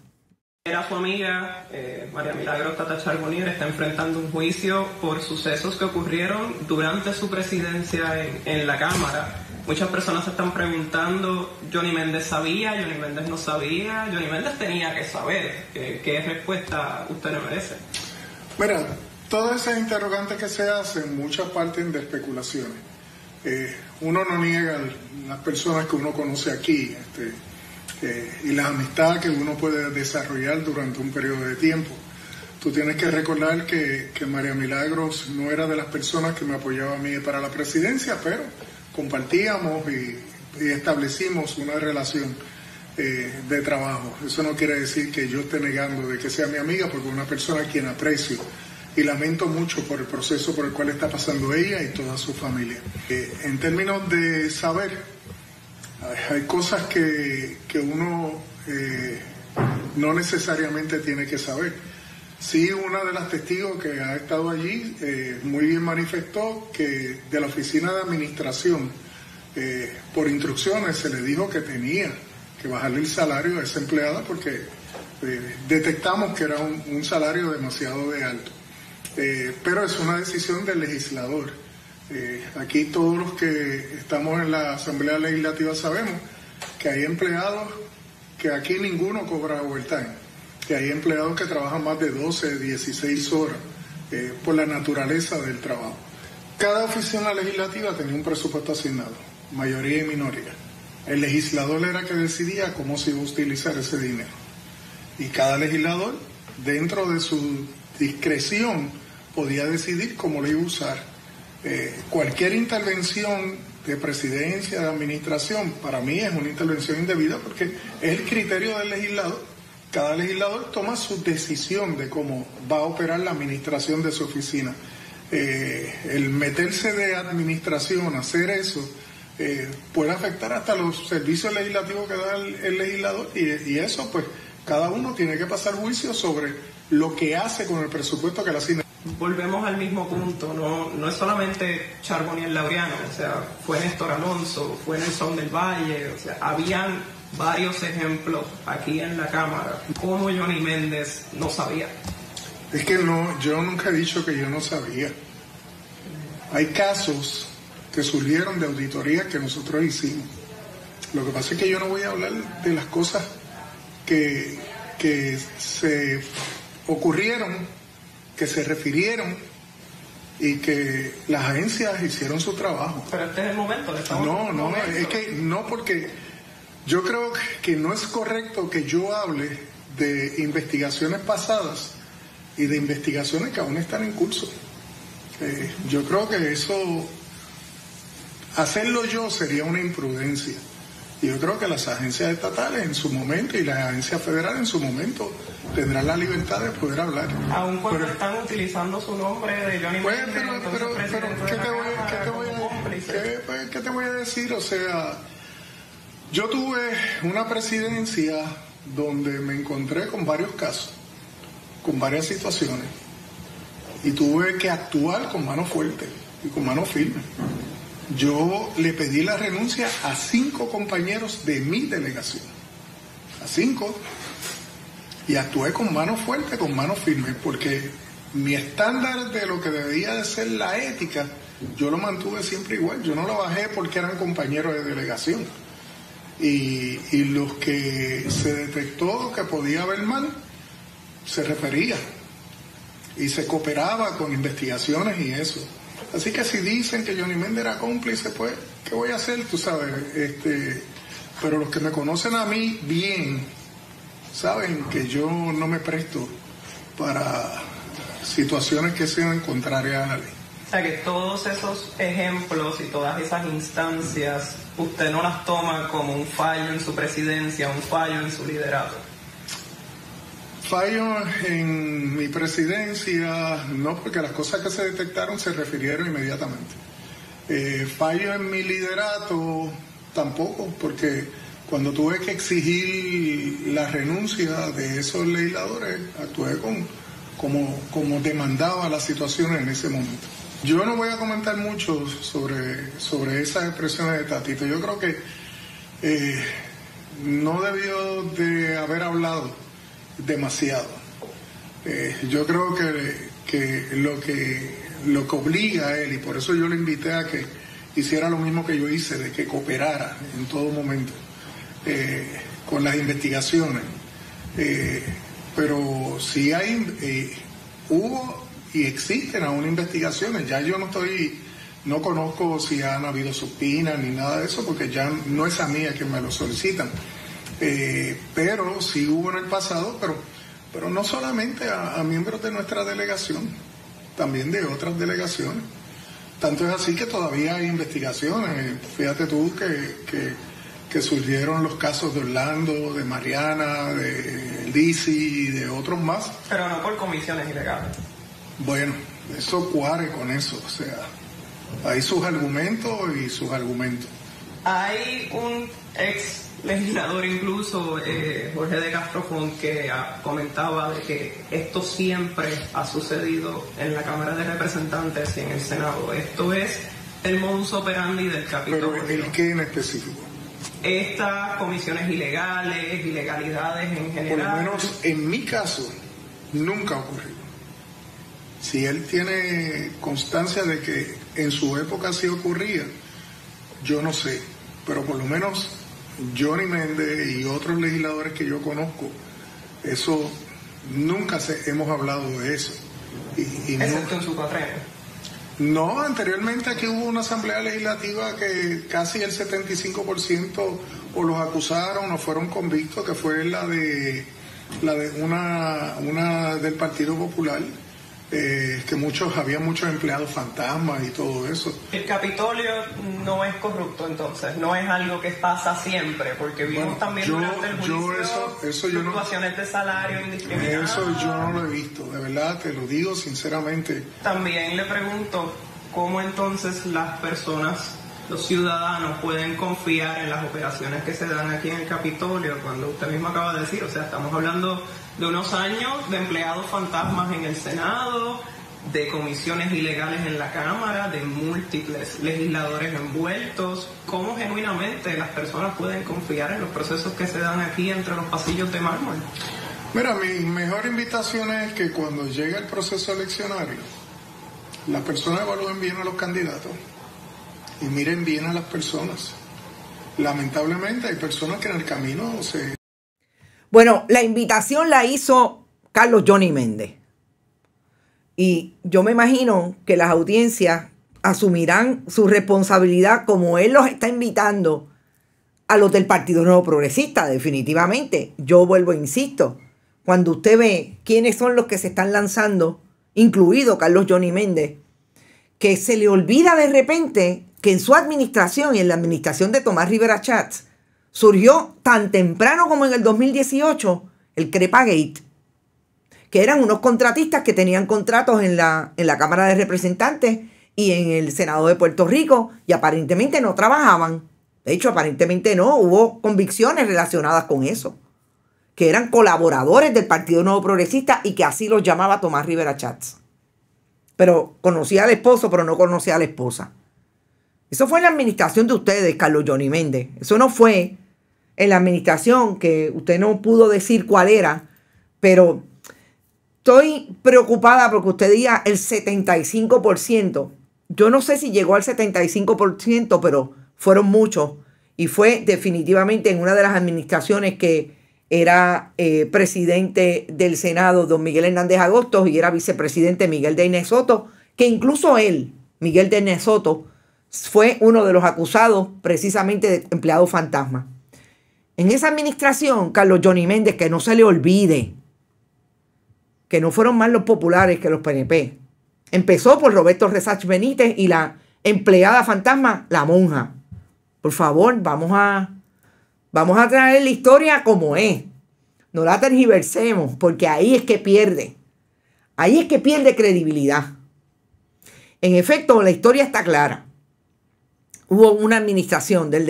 Era su amiga, eh, María Milagro Tata Charbonier, está enfrentando un juicio por sucesos que ocurrieron durante su presidencia en, la Cámara. Muchas personas se están preguntando, Johnny Méndez sabía, Johnny Méndez no sabía, Johnny Méndez tenía que saber. ¿Qué, respuesta usted le merece? Mira, todas esas interrogantes que se hacen, muchas parten de especulaciones. Eh, uno no niega las personas que uno conoce aquí. Este, este, y las amistades que uno puede desarrollar durante un periodo de tiempo. Tú tienes que recordar que, que María Milagros no era de las personas que me apoyaba a mí para la presidencia, pero compartíamos y, establecimos una relación eh, de trabajo. Eso no quiere decir que yo esté negando de que sea mi amiga, porque es una persona a quien aprecio y lamento mucho por el proceso por el cual está pasando ella y toda su familia. Eh, en términos de saber, hay cosas que, uno eh, no necesariamente tiene que saber. Sí, una de las testigos que ha estado allí eh, muy bien manifestó que de la oficina de administración, eh, por instrucciones, se le dijo que tenía que bajarle el salario a esa empleada porque detectamos que era un, un, salario demasiado de alto. pero es una decisión del legislador eh, aquí todos los que estamos en la Asamblea Legislativa sabemos que hay empleados que aquí ninguno cobra overtime, que hay empleados que trabajan más de 12, 16 horas eh, por la naturaleza del trabajo. Cada oficina legislativa tenía un presupuesto asignado, mayoría y minoría. El legislador era que decidía cómo se iba a utilizar ese dinero. Y cada legislador, dentro de su discreción, podía decidir cómo lo iba a usar eh, cualquier intervención de presidencia, de administración, para mí es una intervención indebida porque es el criterio del legislador. Cada legislador toma su decisión de cómo va a operar la administración de su oficina. Eh, el meterse de administración, hacer eso, eh, puede afectar hasta los servicios legislativos que da el, legislador y, eso pues cada uno tiene que pasar juicio sobre lo que hace con el presupuesto que le asigna volvemos al mismo punto, no, no es solamente Charbonnier Laureano, o sea, fue Néstor Alonso, fue Nelson del Valle, o sea, habían varios ejemplos aquí en la Cámara, como Johnny Méndez no sabía. Es que no, yo nunca he dicho que yo no sabía. Hay casos que surgieron de auditoría que nosotros hicimos. Lo que pasa es que yo no voy a hablar de las cosas que, que se ocurrieron que se refirieron y que las agencias hicieron su trabajo. Pero este es el momento No, no, es que no porque yo creo que no es correcto que yo hable de investigaciones pasadas y de investigaciones que aún están en curso. Eh, yo creo que eso, hacerlo yo sería una imprudencia. Y yo creo que las agencias estatales en su momento y las agencias federales en su momento tendrán la libertad de poder hablar. Aún cuando están utilizando su nombre de Johnny pues, Pero, pero, ¿qué, te voy, a, pues, ¿qué te voy a decir? O sea, yo tuve una presidencia donde me encontré con varios casos, con varias situaciones, y tuve que actuar con mano fuerte y con mano firme. Yo le pedí la renuncia a cinco compañeros de mi delegación, a cinco, y actué con mano fuerte, con mano firme, porque mi estándar de lo que debía de ser la ética, yo lo mantuve siempre igual, yo no lo bajé porque eran compañeros de delegación. Y, y los que se detectó que podía haber mal, se refería y se cooperaba con investigaciones y eso. Así que si dicen que Johnny Méndez era cómplice, pues, ¿qué voy a hacer? Tú sabes, este, pero los que me conocen a mí bien, saben que yo no me presto para situaciones que sean contrarias a la ley. O sea que todos esos ejemplos y todas esas instancias, usted no las toma como un fallo en su presidencia, un fallo en su liderato. Fallo en mi presidencia, no, porque las cosas que se detectaron se refirieron inmediatamente. Eh, fallo en mi liderato, tampoco, porque cuando tuve que exigir la renuncia de esos legisladores, actué con, como, como demandaba la situación en ese momento. Yo no voy a comentar mucho sobre, sobre esas expresiones de Tatito. Yo creo que eh, no debió de haber hablado demasiado. Eh, yo creo que, que, lo que lo que obliga a él, y por eso yo le invité a que hiciera lo mismo que yo hice, de que cooperara en todo momento. Eh, con las investigaciones. Eh, pero si hay, eh, hubo y existen aún investigaciones. Ya yo no estoy, no conozco si han habido supinas ni nada de eso, porque ya no es a mí a quien me lo solicitan. pero sí hubo en el pasado, pero, pero no solamente a, miembros de nuestra delegación, también de otras delegaciones. Tanto es así que todavía hay investigaciones. Fíjate tú que surgieron los casos de Orlando, de Mariana, de Lisi y de otros más. Pero no por comisiones ilegales. Bueno, eso cuare con eso, o sea, hay sus argumentos y sus argumentos. Hay un ex legislador incluso, eh, Jorge de Castrofón, que comentaba de que esto siempre ha sucedido en la Cámara de Representantes y en el Senado. Esto es el modus operandi del Capitolio. Pero el qué en específico estas comisiones ilegales, ilegalidades en general. Por lo menos en mi caso, nunca ocurrió. Si él tiene constancia de que en su época sí ocurría, yo no sé, pero por lo menos Johnny Méndez y otros legisladores que yo conozco, eso nunca se, hemos hablado de eso. Y, en su cuatrero. No, anteriormente aquí hubo una asamblea legislativa que casi el 75% o los acusaron o fueron convictos, que fue la de la de una, una del Partido Popular eh, que muchos había muchos empleados fantasmas y todo eso. El Capitolio no es corrupto entonces, no es algo que pasa siempre, porque vimos también durante el juicio yo eso, yo de salario indiscriminadas. Eso yo no lo he visto, de verdad te lo digo sinceramente. También le pregunto cómo entonces las personas los ciudadanos pueden confiar en las operaciones que se dan aquí en el Capitolio, cuando usted mismo acaba de decir, o sea, estamos hablando de unos años de empleados fantasmas en el Senado, de comisiones ilegales en la Cámara, de múltiples legisladores envueltos, cómo genuinamente las personas pueden confiar en los procesos que se dan aquí entre los pasillos de mármol. Mira, mi mejor invitación es que cuando llegue el proceso eleccionario, las personas evalúen bien a los candidatos y miren bien a las personas. Lamentablemente hay personas que en el camino se bueno, la invitación la hizo Carlos Johnny Méndez. Y yo me imagino que las audiencias asumirán su responsabilidad como él los está invitando a los del Partido Nuevo Progresista, definitivamente. Yo vuelvo, e insisto, cuando usted ve quiénes son los que se están lanzando, incluido Carlos Johnny Méndez, que se le olvida de repente que en su administración y en la administración de Tomás Rivera Chats, surgió tan temprano como en el 2018 el Crepagate, que eran unos contratistas que tenían contratos en la, en la Cámara de Representantes y en el Senado de Puerto Rico y aparentemente no trabajaban. De hecho, aparentemente no, hubo convicciones relacionadas con eso, que eran colaboradores del Partido Nuevo Progresista y que así los llamaba Tomás Rivera Chats. Pero conocía al esposo, pero no conocía a la esposa. Eso fue en la administración de ustedes, Carlos Johnny Méndez. Eso no fue en la administración, que usted no pudo decir cuál era, pero estoy preocupada porque usted diga el 75%. Yo no sé si llegó al 75%, pero fueron muchos. Y fue definitivamente en una de las administraciones que era eh, presidente del Senado, don Miguel Hernández Agosto y era vicepresidente Miguel de Inés Soto, que incluso él, Miguel de Inés Soto, fue uno de los acusados precisamente de empleado fantasma. En esa administración, Carlos Johnny Méndez, que no se le olvide que no fueron más los populares que los PNP. Empezó por Roberto Resach Benítez y la empleada fantasma, la monja. Por favor, vamos a, vamos a traer la historia como es. No la tergiversemos, porque ahí es que pierde. Ahí es que pierde credibilidad. En efecto, la historia está clara hubo una administración de,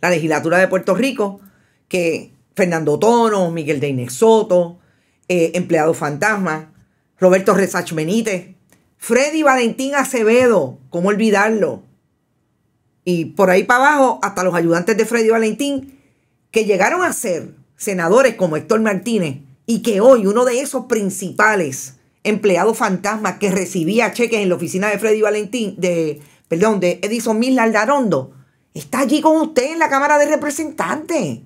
la legislatura de Puerto Rico que Fernando Tono, Miguel Deine Soto, eh, empleado fantasma, Roberto Rezach Benítez, Freddy Valentín Acevedo, ¿cómo olvidarlo? Y por ahí para abajo, hasta los ayudantes de Freddy Valentín, que llegaron a ser senadores como Héctor Martínez, y que hoy uno de esos principales empleados fantasmas que recibía cheques en la oficina de Freddy Valentín, de perdón, de Edison Mil Aldarondo, está allí con usted en la Cámara de Representantes.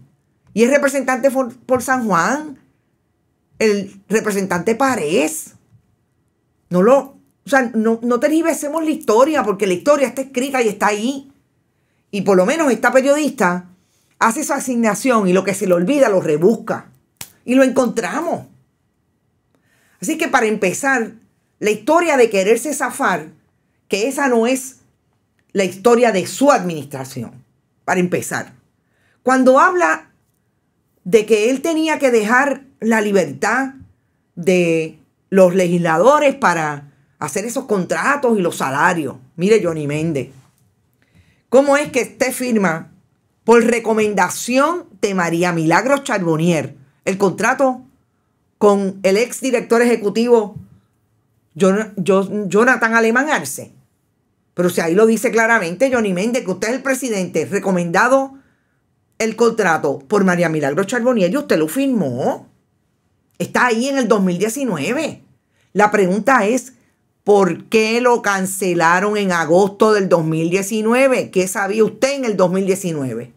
Y es representante por, San Juan. El representante Paredes. No lo, o sea, no, no la historia, porque la historia está escrita y está ahí. Y por lo menos esta periodista hace su asignación y lo que se le olvida lo rebusca. Y lo encontramos. Así que para empezar, la historia de quererse zafar, que esa no es la historia de su administración, para empezar. Cuando habla de que él tenía que dejar la libertad de los legisladores para hacer esos contratos y los salarios. Mire Johnny Méndez. ¿Cómo es que usted firma por recomendación de María Milagros Charbonnier el contrato con el exdirector ejecutivo Jonathan Alemán Arce? Pero si ahí lo dice claramente Johnny Méndez, que usted es el presidente, recomendado el contrato por María Milagro Charbonier y usted lo firmó. Está ahí en el 2019. La pregunta es, ¿por qué lo cancelaron en agosto del 2019? ¿Qué sabía usted en el 2019?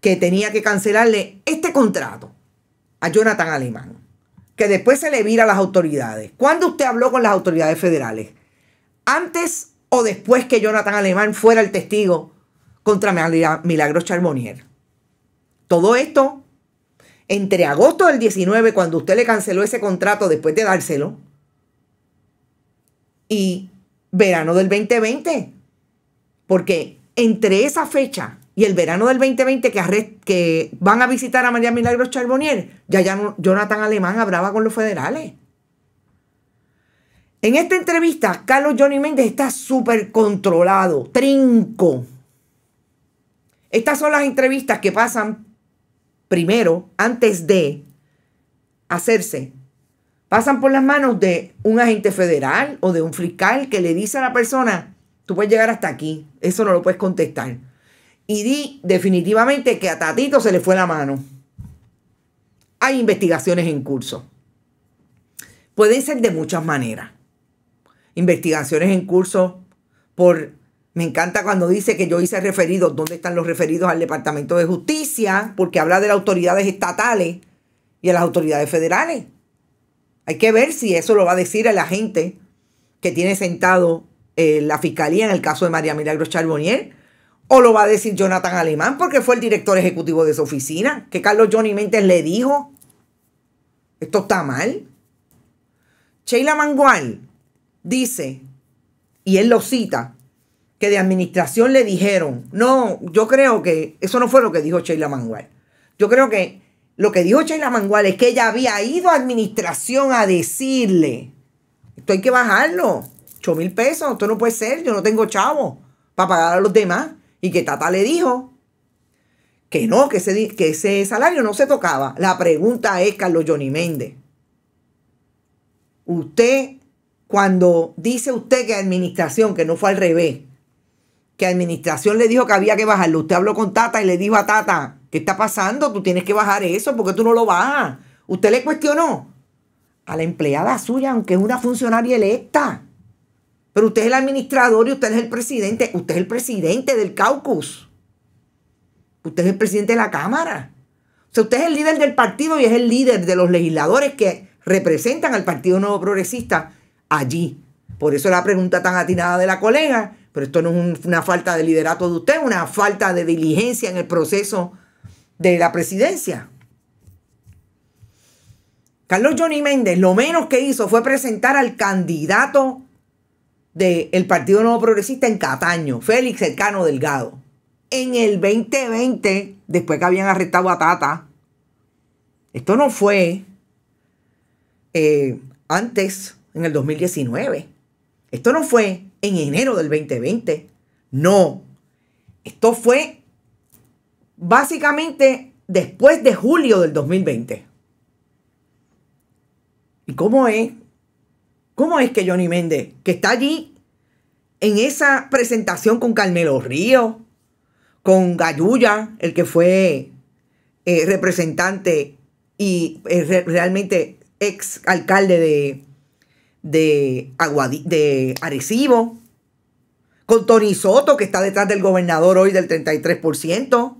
Que tenía que cancelarle este contrato a Jonathan Alemán, que después se le vira a las autoridades. ¿Cuándo usted habló con las autoridades federales? antes o después que Jonathan Alemán fuera el testigo contra Milagros Charbonnier. Todo esto entre agosto del 19, cuando usted le canceló ese contrato después de dárselo, y verano del 2020. Porque entre esa fecha y el verano del 2020 que, que van a visitar a María Milagros Charbonnier, ya, ya Jonathan Alemán hablaba con los federales. En esta entrevista, Carlos Johnny Méndez está súper controlado, trinco. Estas son las entrevistas que pasan primero, antes de hacerse. Pasan por las manos de un agente federal o de un fiscal que le dice a la persona, tú puedes llegar hasta aquí, eso no lo puedes contestar. Y di definitivamente que a Tatito se le fue la mano. Hay investigaciones en curso. Pueden ser de muchas maneras investigaciones en curso por... Me encanta cuando dice que yo hice referidos. ¿Dónde están los referidos al Departamento de Justicia? Porque habla de las autoridades estatales y a las autoridades federales. Hay que ver si eso lo va a decir a la gente que tiene sentado eh, la fiscalía en el caso de María Milagros Charbonnier. O lo va a decir Jonathan Alemán porque fue el director ejecutivo de su oficina, que Carlos Johnny Mentes le dijo. Esto está mal. Sheila Mangual dice, y él lo cita, que de administración le dijeron, no, yo creo que eso no fue lo que dijo Sheila Mangual. Yo creo que lo que dijo Sheila Mangual es que ella había ido a administración a decirle, esto hay que bajarlo, 8 mil pesos, esto no puede ser, yo no tengo chavo para pagar a los demás. Y que Tata le dijo que no, que ese, que ese salario no se tocaba. La pregunta es, Carlos Johnny Méndez, usted cuando dice usted que administración, que no fue al revés, que administración le dijo que había que bajarlo, usted habló con Tata y le dijo a Tata, ¿qué está pasando? Tú tienes que bajar eso, porque tú no lo bajas? Usted le cuestionó a la empleada suya, aunque es una funcionaria electa. Pero usted es el administrador y usted es el presidente. Usted es el presidente del caucus. Usted es el presidente de la Cámara. O sea, usted es el líder del partido y es el líder de los legisladores que representan al Partido Nuevo Progresista allí. Por eso la pregunta tan atinada de la colega, pero esto no es una falta de liderato de usted, una falta de diligencia en el proceso de la presidencia. Carlos Johnny Méndez lo menos que hizo fue presentar al candidato del Partido Nuevo Progresista en Cataño, Félix Cercano Delgado. En el 2020, después que habían arrestado a Tata, esto no fue eh, antes en el 2019. Esto no fue en enero del 2020. No. Esto fue básicamente después de julio del 2020. ¿Y cómo es? ¿Cómo es que Johnny Méndez, que está allí en esa presentación con Carmelo Río, con Gayuya, el que fue eh, representante y eh, realmente ex alcalde de, de, de Arecibo, con Tony Soto, que está detrás del gobernador hoy del 33%.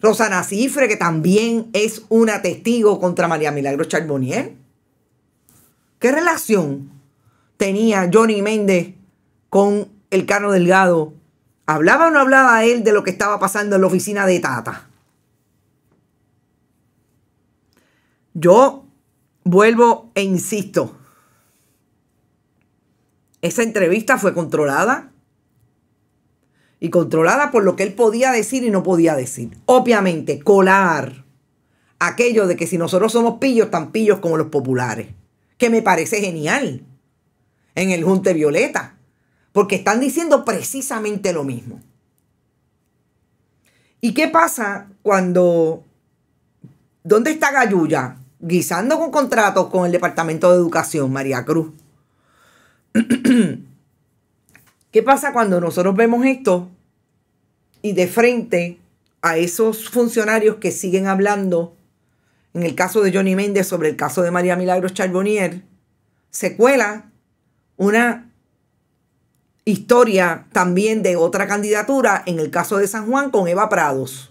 Rosana Cifre, que también es una testigo contra María Milagro Charbonnier. ¿Qué relación tenía Johnny Méndez con el Cano Delgado? ¿Hablaba o no hablaba él de lo que estaba pasando en la oficina de Tata? Yo Vuelvo e insisto. Esa entrevista fue controlada. Y controlada por lo que él podía decir y no podía decir. Obviamente, colar aquello de que si nosotros somos pillos, tan pillos como los populares. Que me parece genial. En el Junte Violeta. Porque están diciendo precisamente lo mismo. ¿Y qué pasa cuando... ¿Dónde está Gayuya? guisando con contratos con el Departamento de Educación, María Cruz. ¿Qué pasa cuando nosotros vemos esto y de frente a esos funcionarios que siguen hablando, en el caso de Johnny Méndez, sobre el caso de María Milagros Charbonnier, se cuela una historia también de otra candidatura, en el caso de San Juan, con Eva Prados.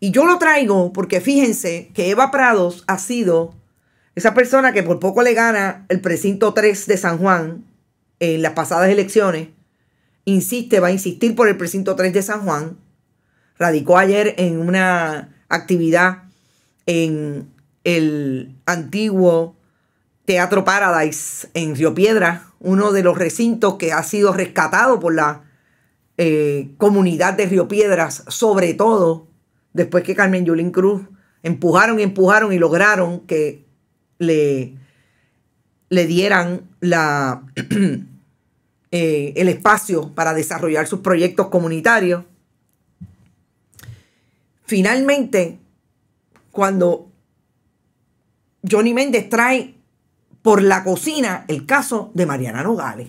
Y yo lo traigo porque fíjense que Eva Prados ha sido esa persona que por poco le gana el precinto 3 de San Juan en las pasadas elecciones. Insiste, va a insistir por el precinto 3 de San Juan. Radicó ayer en una actividad en el antiguo Teatro Paradise en Río Piedra, uno de los recintos que ha sido rescatado por la eh, comunidad de Río Piedras, sobre todo después que Carmen Yulín Cruz empujaron y empujaron y lograron que le, le dieran la, eh, el espacio para desarrollar sus proyectos comunitarios. Finalmente, cuando Johnny Méndez trae por la cocina el caso de Mariana Nogales.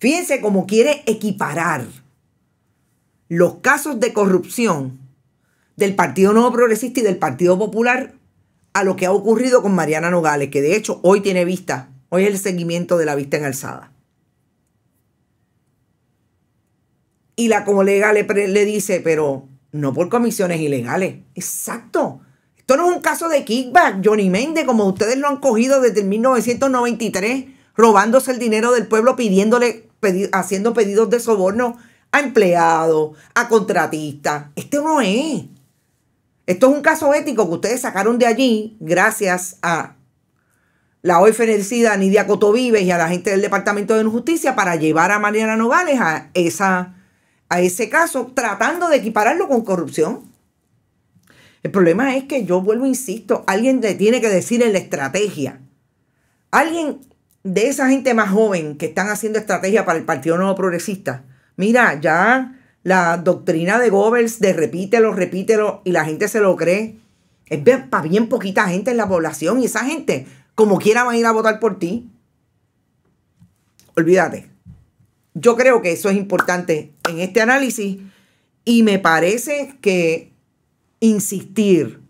Fíjense cómo quiere equiparar los casos de corrupción del Partido Nuevo Progresista y del Partido Popular a lo que ha ocurrido con Mariana Nogales, que de hecho hoy tiene vista, hoy es el seguimiento de la vista en alzada. Y la colega le, le dice, pero no por comisiones ilegales. Exacto. Esto no es un caso de kickback, Johnny Méndez, como ustedes lo han cogido desde el 1993, robándose el dinero del pueblo, pidiéndole, haciendo pedidos de soborno a empleados, a contratistas. Este no es. Esto es un caso ético que ustedes sacaron de allí gracias a la hoy fenecida Nidia Cotovives y a la gente del Departamento de Justicia para llevar a Mariana Nogales a, esa, ese caso, tratando de equipararlo con corrupción. El problema es que yo vuelvo, insisto, alguien le tiene que decir en la estrategia. Alguien de esa gente más joven que están haciendo estrategia para el Partido Nuevo Progresista. Mira, ya la doctrina de Goebbels de repítelo, repítelo y la gente se lo cree. Es para bien poquita gente en la población y esa gente, como quiera, va a ir a votar por ti. Olvídate. Yo creo que eso es importante en este análisis y me parece que insistir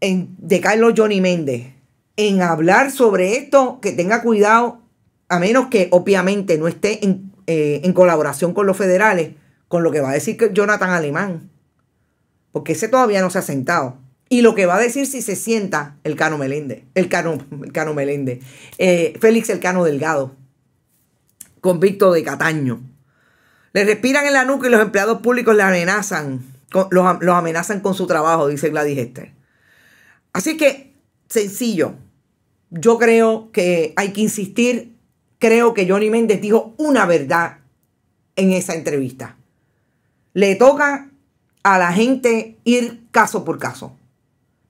en, de Carlos Johnny Méndez en hablar sobre esto, que tenga cuidado, a menos que obviamente no esté en eh, en colaboración con los federales, con lo que va a decir Jonathan Alemán. Porque ese todavía no se ha sentado. Y lo que va a decir si se sienta el Cano Meléndez, el Cano, Cano Félix el Cano eh, Delgado, convicto de Cataño. Le respiran en la nuca y los empleados públicos le amenazan, los, los amenazan con su trabajo, dice Gladys Hester. Así que, sencillo, yo creo que hay que insistir creo que Johnny Méndez dijo una verdad en esa entrevista. Le toca a la gente ir caso por caso.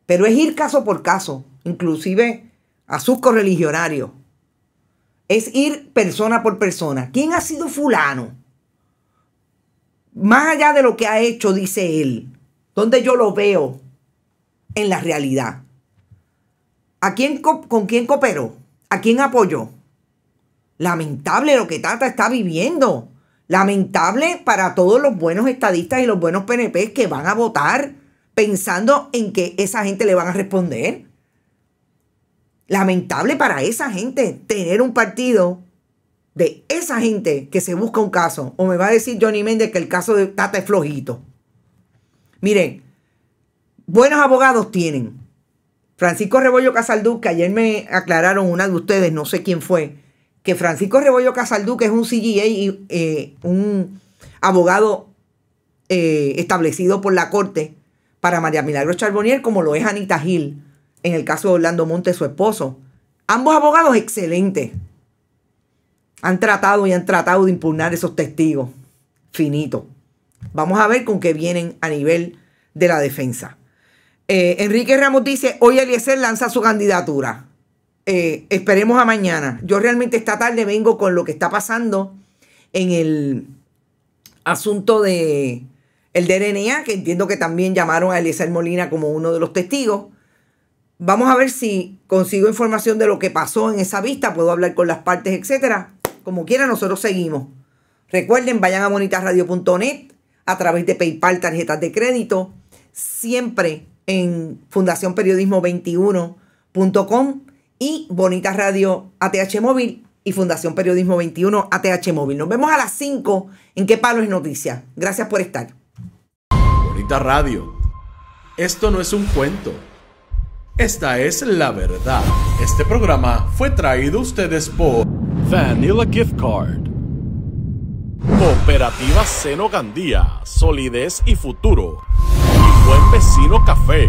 Pero es ir caso por caso, inclusive a sus correligionarios. Es ir persona por persona. ¿Quién ha sido fulano? Más allá de lo que ha hecho, dice él, donde yo lo veo en la realidad. ¿A quién, ¿Con quién cooperó? ¿A quién apoyó? Lamentable lo que Tata está viviendo. Lamentable para todos los buenos estadistas y los buenos PNP que van a votar pensando en que esa gente le van a responder. Lamentable para esa gente tener un partido de esa gente que se busca un caso. O me va a decir Johnny Méndez que el caso de Tata es flojito. Miren, buenos abogados tienen. Francisco Rebollo Casalduz, que ayer me aclararon una de ustedes, no sé quién fue, que Francisco Rebollo Casalduque es un CGA y eh, un abogado eh, establecido por la corte para María Milagros Charbonnier, como lo es Anita Gil, en el caso de Orlando Montes, su esposo. Ambos abogados excelentes. Han tratado y han tratado de impugnar esos testigos. Finito. Vamos a ver con qué vienen a nivel de la defensa. Eh, Enrique Ramos dice, hoy Eliezer lanza su candidatura. Eh, esperemos a mañana. Yo realmente esta tarde vengo con lo que está pasando en el asunto de el DNA, que entiendo que también llamaron a Elisa Molina como uno de los testigos. Vamos a ver si consigo información de lo que pasó en esa vista, puedo hablar con las partes, etcétera. Como quiera, nosotros seguimos. Recuerden, vayan a bonitasradio.net a través de PayPal, tarjetas de crédito, siempre en fundacionperiodismo21.com y Bonita Radio ATH Móvil y Fundación Periodismo 21 ATH Móvil. Nos vemos a las 5 en Qué Palo es Noticia. Gracias por estar. Bonita Radio. Esto no es un cuento. Esta es la verdad. Este programa fue traído a ustedes por Vanilla Gift Card. Cooperativa Seno Gandía, Solidez y Futuro. Buen Vecino Café.